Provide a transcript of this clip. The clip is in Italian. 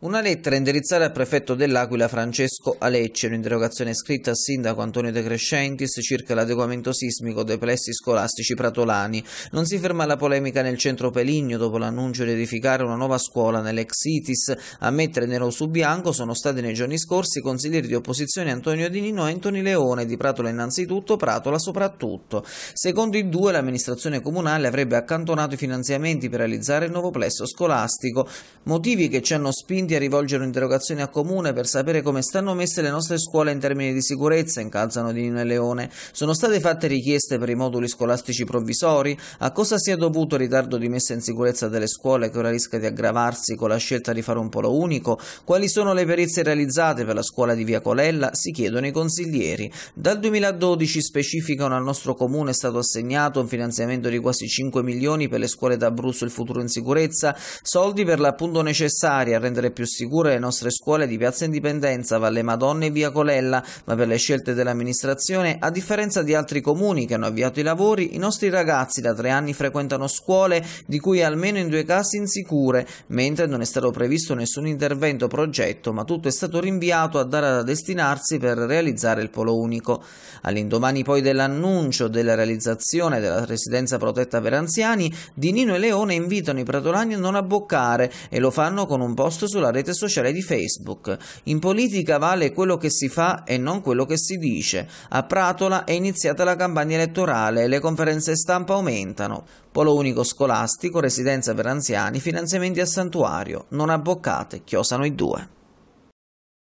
Una lettera indirizzata al prefetto dell'Aquila Francesco Alecce, un'interrogazione scritta al sindaco Antonio De Crescentis circa l'adeguamento sismico dei plessi scolastici pratolani. Non si ferma la polemica nel centro Peligno dopo l'annuncio di edificare una nuova scuola nell'ex ITIS. A mettere nero su bianco sono stati nei giorni scorsi i consiglieri di opposizione Antonio Dinino e Antoni Leone, di Pratola innanzitutto, Pratola soprattutto. Secondo i due l'amministrazione comunale avrebbe accantonato i finanziamenti per realizzare il nuovo plesso scolastico, motivi che ci hanno spinto quindi a rivolgere un'interrogazione a Comune per sapere come stanno messe le nostre scuole in termini di sicurezza, incalzano Nino e Leone. Sono state fatte richieste per i moduli scolastici provvisori? A cosa sia dovuto il ritardo di messa in sicurezza delle scuole che ora rischia di aggravarsi con la scelta di fare un polo unico? Quali sono le perizie realizzate per la scuola di Via Colella? Si chiedono i consiglieri. Dal 2012 specificano al nostro Comune è stato assegnato un finanziamento di quasi 5 milioni per le scuole d'Abruzzo il futuro in sicurezza, soldi per l'appunto necessari a rendere più sicure le nostre scuole di Piazza Indipendenza, Valle Madonna e Via Colella, ma per le scelte dell'amministrazione, a differenza di altri comuni che hanno avviato i lavori, i nostri ragazzi da tre anni frequentano scuole di cui almeno in due casi insicure, mentre non è stato previsto nessun intervento progetto, ma tutto è stato rinviato a dare da destinarsi per realizzare il polo unico. All'indomani poi dell'annuncio della realizzazione della residenza protetta per anziani, Di Nino e Leone invitano i pratolani a non abboccare e lo fanno con un posto sulla la rete sociale di Facebook. In politica vale quello che si fa e non quello che si dice. A Pratola è iniziata la campagna elettorale, le conferenze stampa aumentano. Polo unico scolastico, residenza per anziani, finanziamenti a santuario. Non abboccate, chiosano i due.